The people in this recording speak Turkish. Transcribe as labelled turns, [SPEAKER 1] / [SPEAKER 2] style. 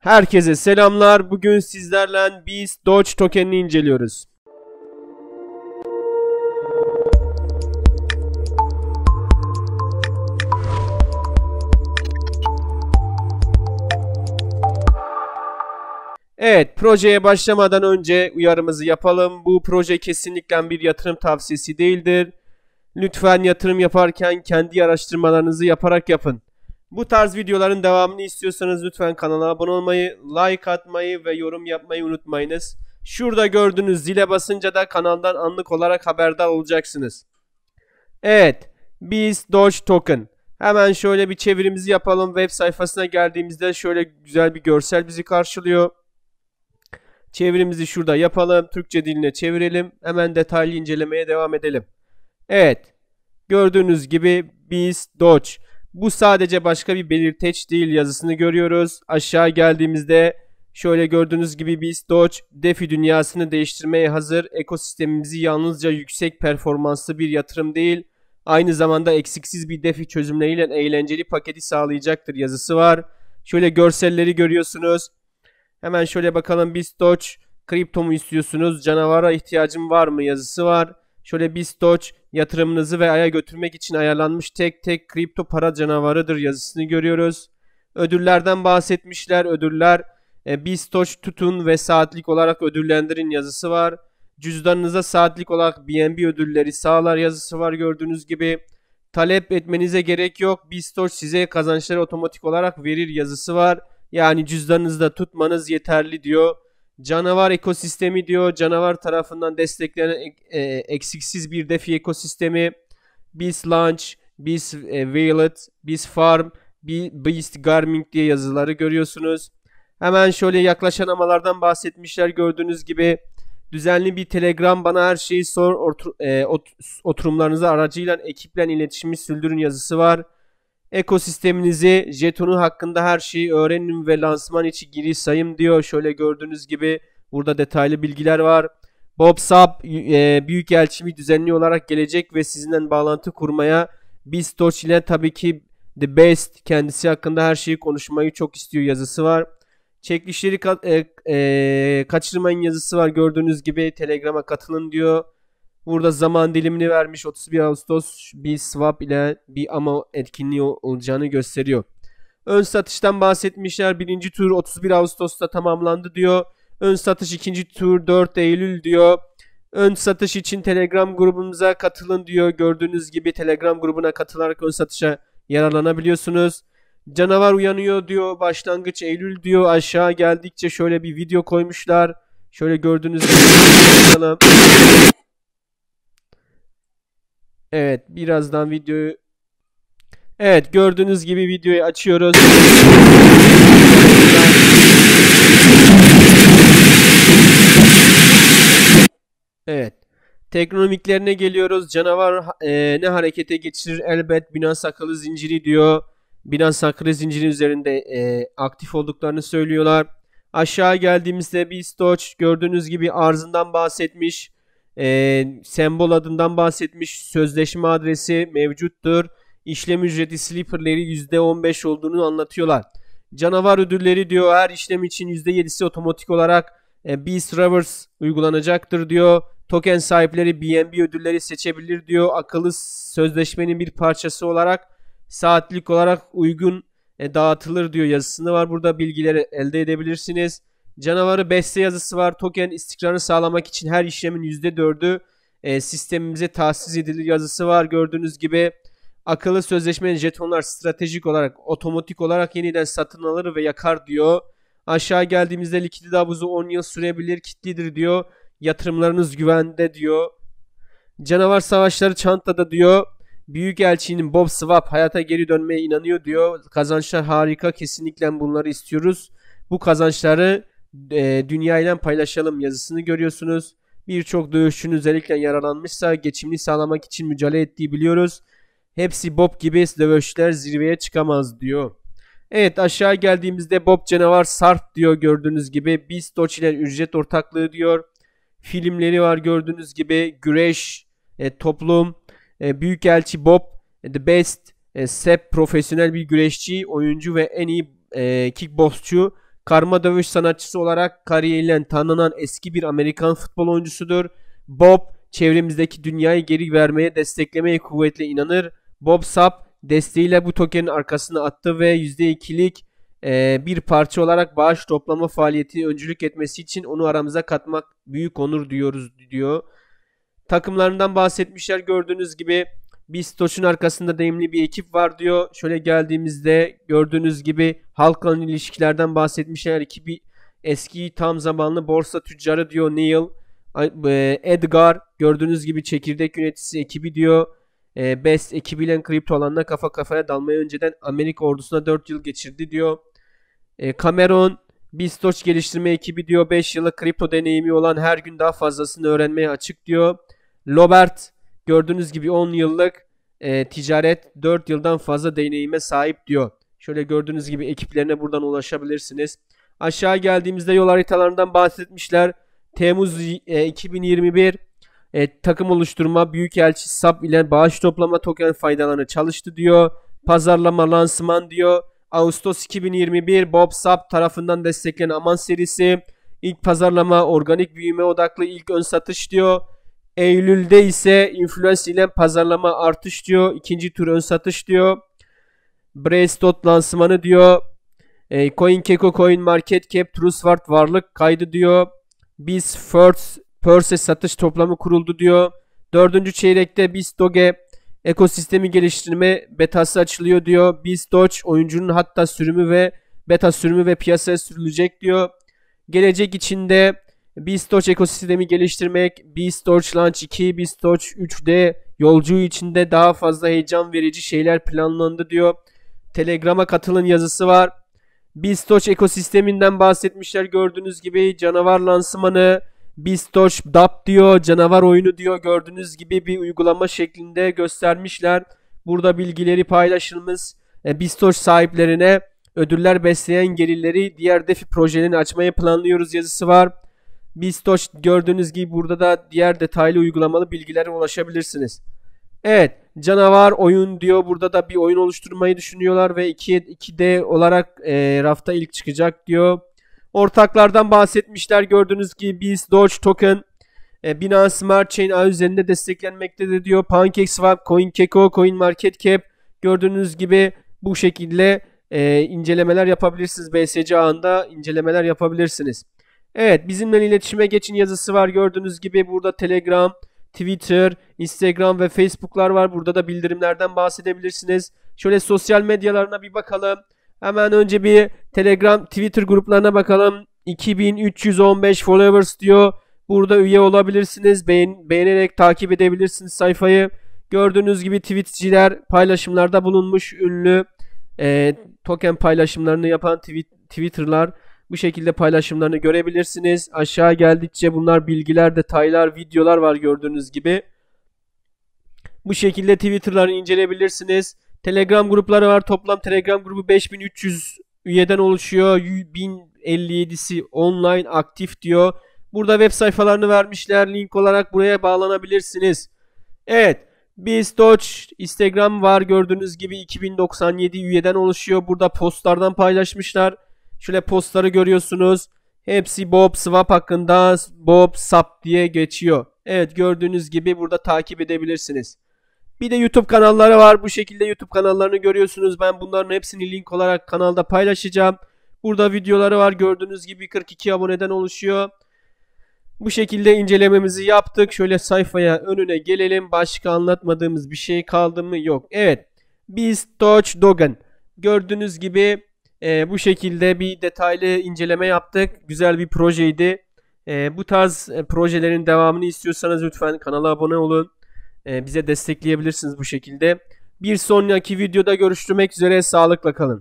[SPEAKER 1] Herkese selamlar. Bugün sizlerle biz Doge tokenini inceliyoruz. Evet, projeye başlamadan önce uyarımızı yapalım. Bu proje kesinlikle bir yatırım tavsiyesi değildir. Lütfen yatırım yaparken kendi araştırmalarınızı yaparak yapın. Bu tarz videoların devamını istiyorsanız lütfen kanala abone olmayı, like atmayı ve yorum yapmayı unutmayınız. Şurada gördüğünüz zile basınca da kanaldan anlık olarak haberdar olacaksınız. Evet, biz Doge Token. Hemen şöyle bir çevirimizi yapalım. Web sayfasına geldiğimizde şöyle güzel bir görsel bizi karşılıyor. Çevirimizi şurada yapalım. Türkçe diline çevirelim. Hemen detaylı incelemeye devam edelim. Evet. Gördüğünüz gibi biz Doge. Bu sadece başka bir belirteç değil yazısını görüyoruz. Aşağı geldiğimizde şöyle gördüğünüz gibi biz Doge DeFi dünyasını değiştirmeye hazır. Ekosistemimizi yalnızca yüksek performanslı bir yatırım değil, aynı zamanda eksiksiz bir DeFi çözümleriyle eğlenceli paketi sağlayacaktır yazısı var. Şöyle görselleri görüyorsunuz. Hemen şöyle bakalım biz Doge kripto mu istiyorsunuz? Canavara ihtiyacım var mı yazısı var. Şöyle bir stoç yatırımınızı ve aya götürmek için ayarlanmış tek tek kripto para canavarıdır yazısını görüyoruz. Ödüllerden bahsetmişler. Ödüller e, bir tutun ve saatlik olarak ödüllendirin yazısı var. Cüzdanınıza saatlik olarak BNB ödülleri sağlar yazısı var gördüğünüz gibi. Talep etmenize gerek yok. Bistoç size kazançları otomatik olarak verir yazısı var. Yani cüzdanınızda tutmanız yeterli diyor canavar ekosistemi diyor. Canavar tarafından desteklenen e, eksiksiz bir defi ekosistemi. Beast Launch, Beast e, Violet, Beast Farm, Beast Garming diye yazıları görüyorsunuz. Hemen şöyle yaklaşan amalardan bahsetmişler gördüğünüz gibi. Düzenli bir telegram bana her şeyi sor otur, e, ot, oturumlarınızı aracıyla ekiple iletişimi sürdürün yazısı var ekosisteminizi, jetonu hakkında her şeyi öğrenin ve lansman içi giriş sayım diyor. Şöyle gördüğünüz gibi burada detaylı bilgiler var. Bob Sap e, Büyükelçimi düzenli olarak gelecek ve sizinle bağlantı kurmaya biz Toç ile tabii ki The Best kendisi hakkında her şeyi konuşmayı çok istiyor yazısı var. Çekilişleri ka- e, e, kaçırmayın yazısı var gördüğünüz gibi Telegram'a katılın diyor. Burada zaman dilimini vermiş 31 Ağustos bir swap ile bir ama etkinliği olacağını gösteriyor. Ön satıştan bahsetmişler. Birinci tur 31 Ağustos'ta tamamlandı diyor. Ön satış ikinci tur 4 Eylül diyor. Ön satış için Telegram grubumuza katılın diyor. Gördüğünüz gibi Telegram grubuna katılarak ön satışa yararlanabiliyorsunuz. Canavar uyanıyor diyor. Başlangıç Eylül diyor. Aşağı geldikçe şöyle bir video koymuşlar. Şöyle gördüğünüz gibi Evet birazdan videoyu Evet gördüğünüz gibi videoyu açıyoruz. Evet. Teknomiklerine geliyoruz. Canavar e, ne harekete geçirir elbet Binance sakalı zinciri diyor. Binance sakalı zinciri üzerinde e, aktif olduklarını söylüyorlar. Aşağı geldiğimizde bir stoç gördüğünüz gibi arzından bahsetmiş. E, sembol adından bahsetmiş. Sözleşme adresi mevcuttur. İşlem ücreti slipperleri %15 olduğunu anlatıyorlar. Canavar ödülleri diyor her işlem için %7'si otomatik olarak e, Beast Reverse uygulanacaktır diyor. Token sahipleri BNB ödülleri seçebilir diyor. Akıllı sözleşmenin bir parçası olarak saatlik olarak uygun e, dağıtılır diyor yazısını var. Burada bilgileri elde edebilirsiniz. Canavarı beste yazısı var. Token istikrarını sağlamak için her işlemin %4'ü e, sistemimize tahsis edilir yazısı var. Gördüğünüz gibi akıllı sözleşmenin jetonlar stratejik olarak otomatik olarak yeniden satın alır ve yakar diyor. Aşağı geldiğimizde likidite davuzu 10 yıl sürebilir kitlidir diyor. Yatırımlarınız güvende diyor. Canavar savaşları çantada diyor. Büyük elçinin Bob Swap hayata geri dönmeye inanıyor diyor. Kazançlar harika kesinlikle bunları istiyoruz. Bu kazançları e, dünyayla paylaşalım yazısını görüyorsunuz. Birçok dövüşçünün özellikle yaralanmışsa geçimini sağlamak için mücadele ettiği biliyoruz. Hepsi Bob gibi dövüşçüler zirveye çıkamaz diyor. Evet aşağı geldiğimizde Bob Canavar Sarp diyor gördüğünüz gibi. Bistoç ile ücret ortaklığı diyor. Filmleri var gördüğünüz gibi. Güreş, e, Toplum, e, Büyükelçi Bob, e, The Best, e, Sepp profesyonel bir güreşçi, oyuncu ve en iyi e, kickboksçu. Karma dövüş sanatçısı olarak kariyeriyle tanınan eski bir Amerikan futbol oyuncusudur. Bob çevremizdeki dünyayı geri vermeye desteklemeye kuvvetle inanır. Bob Sap desteğiyle bu tokenin arkasına attı ve %2'lik e, bir parça olarak bağış toplama faaliyetini öncülük etmesi için onu aramıza katmak büyük onur diyoruz diyor. Takımlarından bahsetmişler gördüğünüz gibi biz Stoç'un arkasında deneyimli bir ekip var diyor. Şöyle geldiğimizde gördüğünüz gibi halkla ilişkilerden bahsetmişler. Ekibi eski tam zamanlı borsa tüccarı diyor Neil. E, Edgar gördüğünüz gibi çekirdek yöneticisi ekibi diyor. E, Best ekibiyle kripto alanına kafa kafaya dalmaya önceden Amerika ordusuna 4 yıl geçirdi diyor. E, Cameron Bistoç geliştirme ekibi diyor 5 yıllık kripto deneyimi olan her gün daha fazlasını öğrenmeye açık diyor. Robert Gördüğünüz gibi 10 yıllık e, ticaret 4 yıldan fazla deneyime sahip diyor. Şöyle gördüğünüz gibi ekiplerine buradan ulaşabilirsiniz. Aşağı geldiğimizde yol haritalarından bahsetmişler. Temmuz e, 2021 e, takım oluşturma, büyükelçi, sap ile bağış toplama token faydalarını çalıştı diyor. Pazarlama, lansman diyor. Ağustos 2021 Bob Sap tarafından desteklenen Aman serisi. İlk pazarlama, organik büyüme odaklı ilk ön satış diyor. Eylül'de ise influence ile pazarlama artış diyor. İkinci tur ön satış diyor. Bracetot lansmanı diyor. E, CoinGecko Coin Market Cap Truswart varlık kaydı diyor. Biz First Purse satış toplamı kuruldu diyor. Dördüncü çeyrekte biz Doge ekosistemi geliştirme betası açılıyor diyor. Biz Doge oyuncunun hatta sürümü ve beta sürümü ve piyasaya sürülecek diyor. Gelecek içinde BStorage ekosistemi geliştirmek, BStorage Launch 2, BStorage 3D yolcu içinde daha fazla heyecan verici şeyler planlandı diyor. Telegram'a katılın yazısı var. BStorage ekosisteminden bahsetmişler gördüğünüz gibi canavar lansmanı, BStorage DAP diyor, canavar oyunu diyor gördüğünüz gibi bir uygulama şeklinde göstermişler. Burada bilgileri paylaşılmış. E, BStorage sahiplerine ödüller besleyen gelirleri diğer defi projelerini açmayı planlıyoruz yazısı var. Mistoç gördüğünüz gibi burada da diğer detaylı uygulamalı bilgilere ulaşabilirsiniz. Evet canavar oyun diyor burada da bir oyun oluşturmayı düşünüyorlar ve 2, d olarak e, rafta ilk çıkacak diyor. Ortaklardan bahsetmişler gördüğünüz gibi Beast, Doge, Token, e, Binance Smart Chain ağ üzerinde desteklenmektedir diyor. PancakeSwap, CoinKeko, CoinMarketCap gördüğünüz gibi bu şekilde e, incelemeler yapabilirsiniz. BSC ağında incelemeler yapabilirsiniz. Evet bizimle iletişime geçin yazısı var. Gördüğünüz gibi burada Telegram, Twitter, Instagram ve Facebook'lar var. Burada da bildirimlerden bahsedebilirsiniz. Şöyle sosyal medyalarına bir bakalım. Hemen önce bir Telegram, Twitter gruplarına bakalım. 2315 followers diyor. Burada üye olabilirsiniz. Beğen beğenerek takip edebilirsiniz sayfayı. Gördüğünüz gibi tweetçiler paylaşımlarda bulunmuş ünlü e, token paylaşımlarını yapan tweet, Twitter'lar bu şekilde paylaşımlarını görebilirsiniz. Aşağı geldikçe bunlar bilgiler, detaylar, videolar var gördüğünüz gibi. Bu şekilde Twitter'ları inceleyebilirsiniz. Telegram grupları var. Toplam Telegram grubu 5300 üyeden oluşuyor. 1057'si online aktif diyor. Burada web sayfalarını vermişler. Link olarak buraya bağlanabilirsiniz. Evet. Biz Doge Instagram var gördüğünüz gibi 2097 üyeden oluşuyor. Burada postlardan paylaşmışlar. Şöyle postları görüyorsunuz. Hepsi Bob Swap hakkında Bob Sap diye geçiyor. Evet gördüğünüz gibi burada takip edebilirsiniz. Bir de YouTube kanalları var. Bu şekilde YouTube kanallarını görüyorsunuz. Ben bunların hepsini link olarak kanalda paylaşacağım. Burada videoları var. Gördüğünüz gibi 42 aboneden oluşuyor. Bu şekilde incelememizi yaptık. Şöyle sayfaya önüne gelelim. Başka anlatmadığımız bir şey kaldı mı? Yok. Evet. Biz Touch Dogan. Gördüğünüz gibi e, bu şekilde bir detaylı inceleme yaptık. Güzel bir projeydi. E, bu tarz e, projelerin devamını istiyorsanız lütfen kanala abone olun. E, bize destekleyebilirsiniz bu şekilde. Bir sonraki videoda görüşmek üzere. Sağlıkla kalın.